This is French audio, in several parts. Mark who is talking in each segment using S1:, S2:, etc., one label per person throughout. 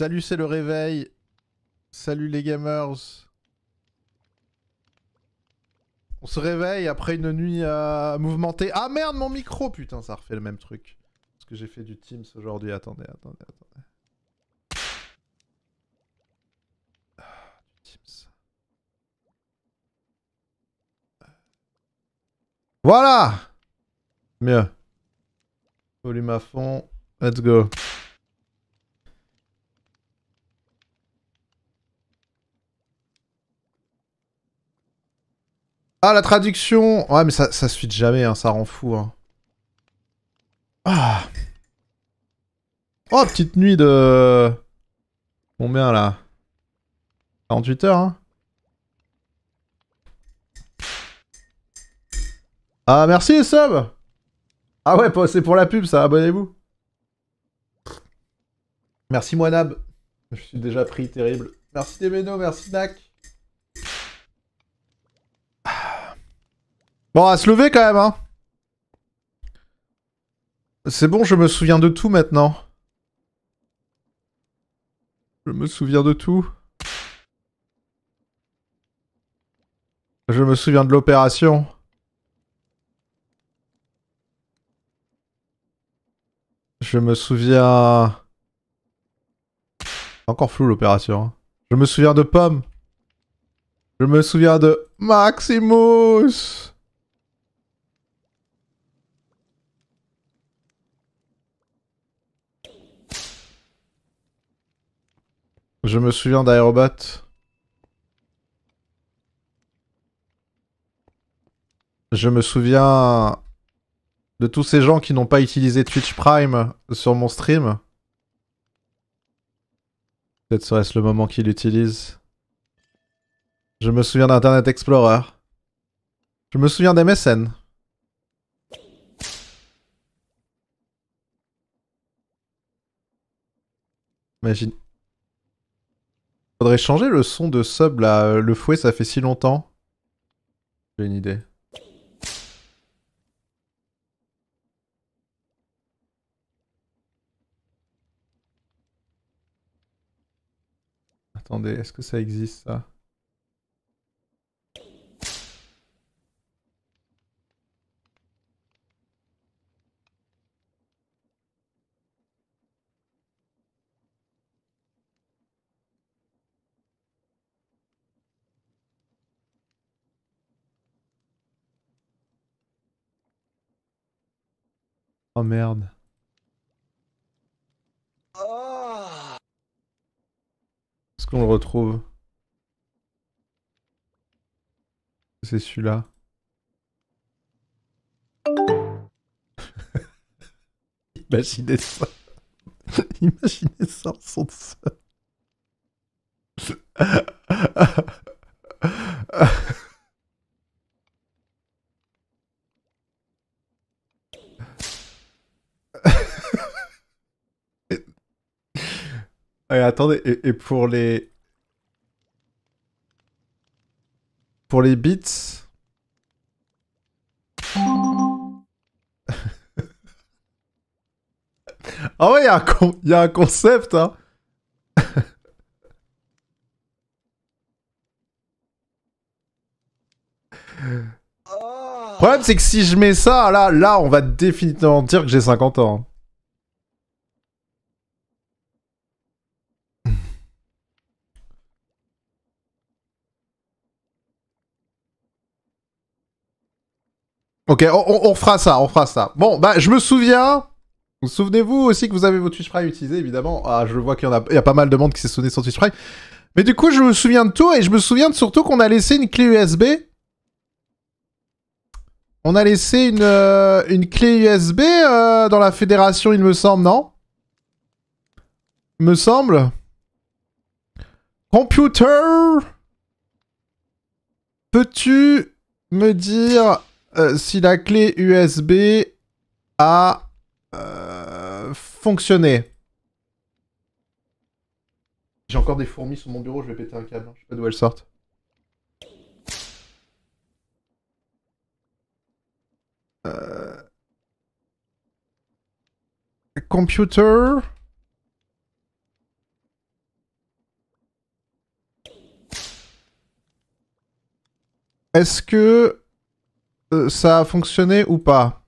S1: Salut, c'est le réveil. Salut les gamers. On se réveille après une nuit euh, mouvementée. Ah merde, mon micro Putain, ça refait le même truc. Parce que j'ai fait du Teams aujourd'hui. Attendez, attendez, attendez. Ah, Teams. Voilà Mieux. Volume à fond. Let's go. Ah, la traduction Ouais, mais ça, ça suit jamais, hein, ça rend fou. Hein. Ah Oh, petite nuit de... Combien, là 48 heures, hein Ah, merci les Ah ouais, c'est pour la pub, ça, abonnez-vous Merci, moi Nab Je suis déjà pris, terrible. Merci Demeno, merci Nak. Bon, à se lever quand même, hein. C'est bon, je me souviens de tout maintenant. Je me souviens de tout. Je me souviens de l'opération. Je me souviens... Encore flou l'opération. Hein. Je me souviens de Pomme. Je me souviens de Maximus. Je me souviens d'Aerobot. Je me souviens de tous ces gens qui n'ont pas utilisé Twitch Prime sur mon stream. Peut-être serait-ce le moment qu'ils l'utilisent. Je me souviens d'Internet Explorer. Je me souviens d'MSN. Imagine Faudrait changer le son de sub là, le fouet ça fait si longtemps. J'ai une idée. Attendez, est-ce que ça existe ça Oh, merde. Est-ce qu'on le retrouve C'est celui-là. Imaginez ça. Imaginez ça en son de ça. attendez, et, pour les... Pour les bits... ah ouais, il y, a un concept, hein Le problème, c'est que si je mets ça, là, là, on va définitivement dire que j'ai 50 ans. Hein. Ok, on, fera ça, on fera ça. Bon, bah, je me souviens. Vous Souvenez-vous aussi que vous avez vos Twitch Prime utilisés, évidemment. Ah, je vois qu'il y a, a pas mal de monde qui s'est sonné sur Twitch Prime. Mais du coup, je me souviens de tout et je me souviens surtout qu'on a laissé une clé USB. On a laissé une, euh, une clé USB euh, dans la fédération, il me semble, non Il me semble. Computer Peux-tu me dire euh, si la clé USB a euh, fonctionné. J'ai encore des fourmis sur mon bureau, je vais péter un câble. Hein. Je sais pas d'où elles sortent. Euh, computer. Est-ce que euh, ça a fonctionné ou pas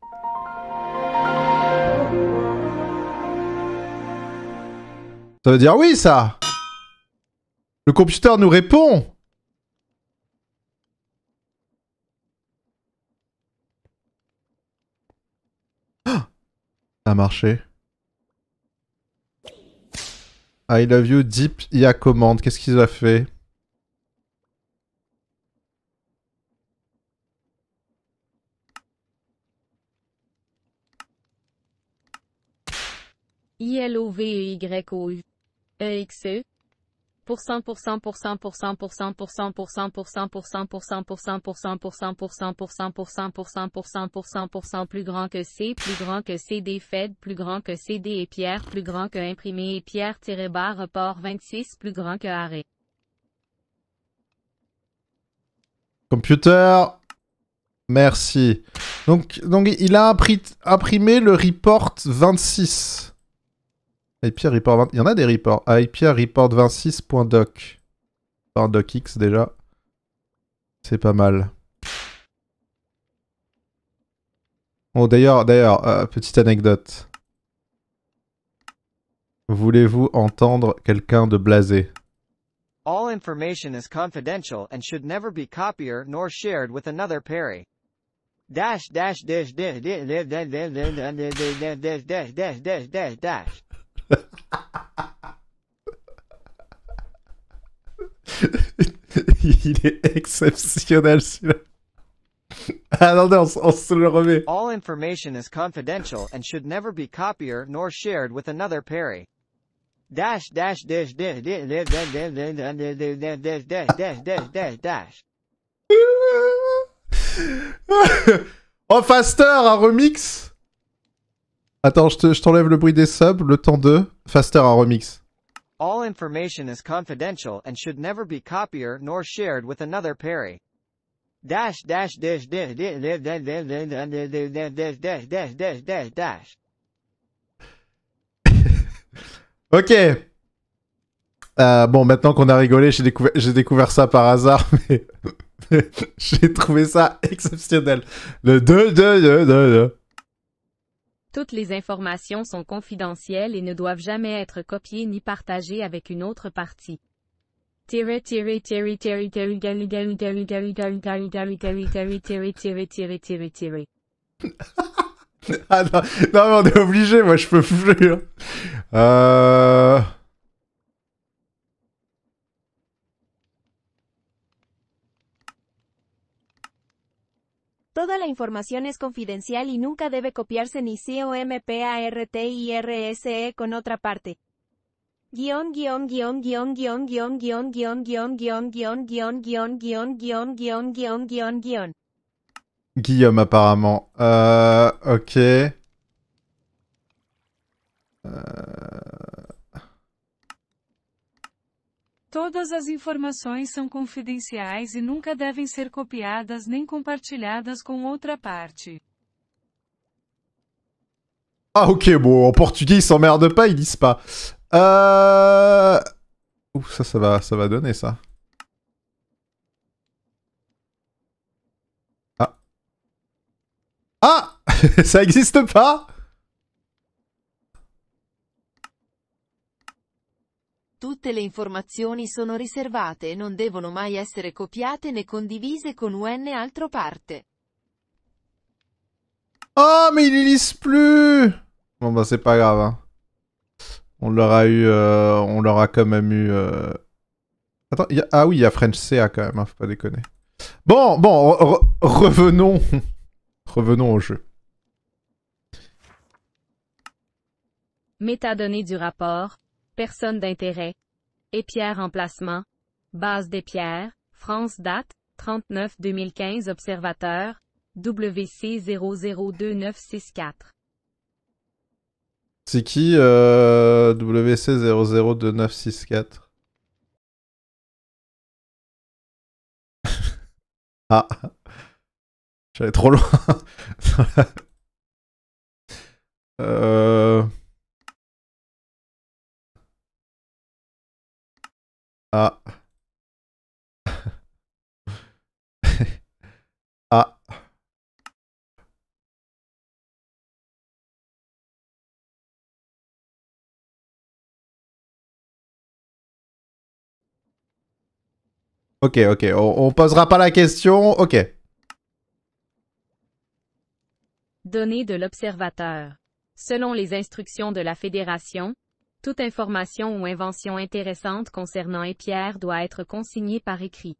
S1: Ça veut dire oui, ça Le computer nous répond ah, Ça a marché. I love you, Deep, il y a commande. Qu'est-ce qu'il a fait
S2: y EXE. Pour 100% pour 100% pour 100% pour 100% pour 100% pour 100% pour 100% pour 100% pour 100% pour 100% pour 100% pour 100% pour 100% pour 100% pour 100% pour 100% plus grand que C, plus grand que CD Fed, plus grand que CD et Pierre, plus grand que imprimé Pierre tiré barre report 26, plus grand que arrêt.
S1: Computer. Merci. Donc, donc il a imprimé le report 26. IPR report Il y en a des reports. IPR report 26.doc. docx déjà. C'est pas mal. Oh d'ailleurs, d'ailleurs, petite anecdote. Voulez-vous entendre quelqu'un de blasé
S2: All information is confidential and should never be copier nor shared with another Perry. Dash dash dash dash dash dash dash dash
S1: il est exceptionnel celui-là. Attendez, on,
S2: se le remet. All information is confidential and should never be copier nor shared with another Perry. Dash dash dash dash dash dash dash dash dash dash dash.
S1: oh, Faster, un remix Attends, je t'enlève te, le bruit des subs, le temps de Faster à remix.
S2: All information is confidential and should never be copied nor shared with another Perry. Dash dash dash dash dash dash dash dash dash dash dash dash dash.
S1: Ok. Euh, bon, maintenant qu'on a rigolé, j'ai découvert, découvert, ça par hasard, mais j'ai trouvé ça exceptionnel. Le 2, de 2, 2, 2.
S2: Toutes les informations sont confidentielles et ne doivent jamais être copiées ni partagées avec une autre partie.
S1: ah non, non, on est obligé, moi je peux plus. Hein. Euh...
S2: Toda la información es confidencial y nunca debe copiarse ni COMPARTIRSE con otra parte. Guión guión guión guión guión guión guión guión guión guión guión guión guión guión guión guión guión guión guión
S1: Guillaume apparemment. Euh, ok. Euh...
S2: Todas as informações são confidenciais e nunca devem ser copiadas nem compartilhadas com outra parte.
S1: Ah ok, bom, en português, ils s'emmerdent pas, ils disent pas. Euh... Ouh, ça, ça va, ça va donner ça. Ah Ah Ça existe pas
S2: Tutte le informations sont riservate e non devono mai essere copiate né condivise con UN autre parte.
S1: Oh, mais il lisent plus Bon bah c'est pas grave. Hein. On leur a eu... Euh, on leur a quand même eu... Euh. Attends, Attends, y a... ah oui, il y a French CA quand même, hein, faut pas déconner. Bon, bon, revenons... revenons au jeu.
S2: Métadonnées du rapport, personne d'intérêt. Épierre emplacement. Base des pierres. France date. 39 2015 observateur. WC 002964.
S1: C'est qui euh, WC 002964
S2: Ah J'allais trop loin euh... Ah. ah. Ok, ok, on, on posera pas la question, ok. Données de l'observateur. Selon les instructions de la Fédération, toute information ou invention intéressante concernant Épierre doit être consignée par écrit.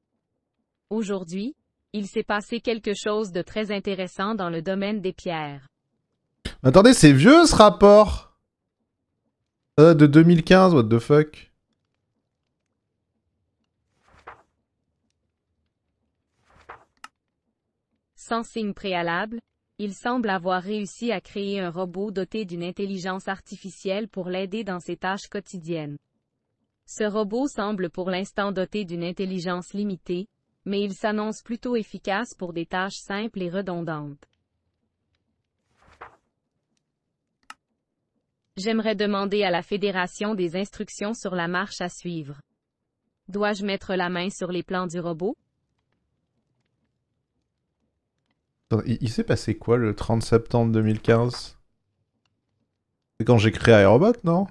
S2: Aujourd'hui, il s'est passé quelque chose de très intéressant dans le domaine des pierres.
S1: Attendez, c'est vieux ce rapport euh, De 2015, what the fuck
S2: Sans signe préalable, il semble avoir réussi à créer un robot doté d'une intelligence artificielle pour l'aider dans ses tâches quotidiennes. Ce robot semble pour l'instant doté d'une intelligence limitée, mais il s'annonce plutôt efficace pour des tâches simples et redondantes. J'aimerais demander à la Fédération des instructions sur la marche à suivre. Dois-je mettre la main sur les plans du robot?
S1: Il, s'est passé quoi le 30 septembre 2015 C'est quand j'ai créé Aerobot, non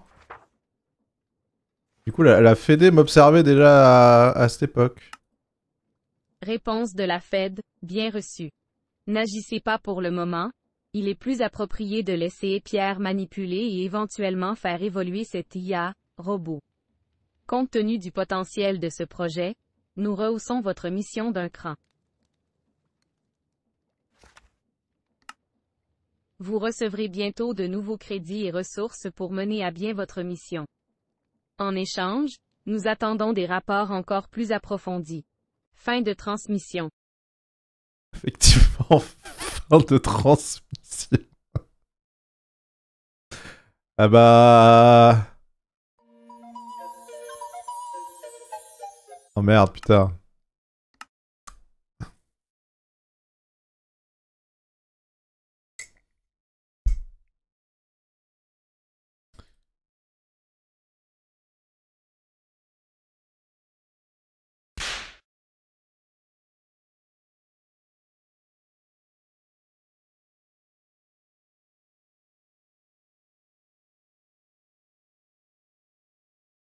S1: Du coup, la, FED m'observait déjà à, cette époque.
S2: Réponse de la Fed, bien reçue. N'agissez pas pour le moment, il est plus approprié de laisser Pierre manipuler et éventuellement faire évoluer cette IA, robot. Compte tenu du potentiel de ce projet, nous rehaussons votre mission d'un cran. Vous recevrez bientôt de nouveaux crédits et ressources pour mener à bien votre mission. En échange, nous attendons des rapports encore plus approfondis. Fin de transmission. Effectivement,
S1: fin de transmission. Ah bah... Oh
S2: merde, putain.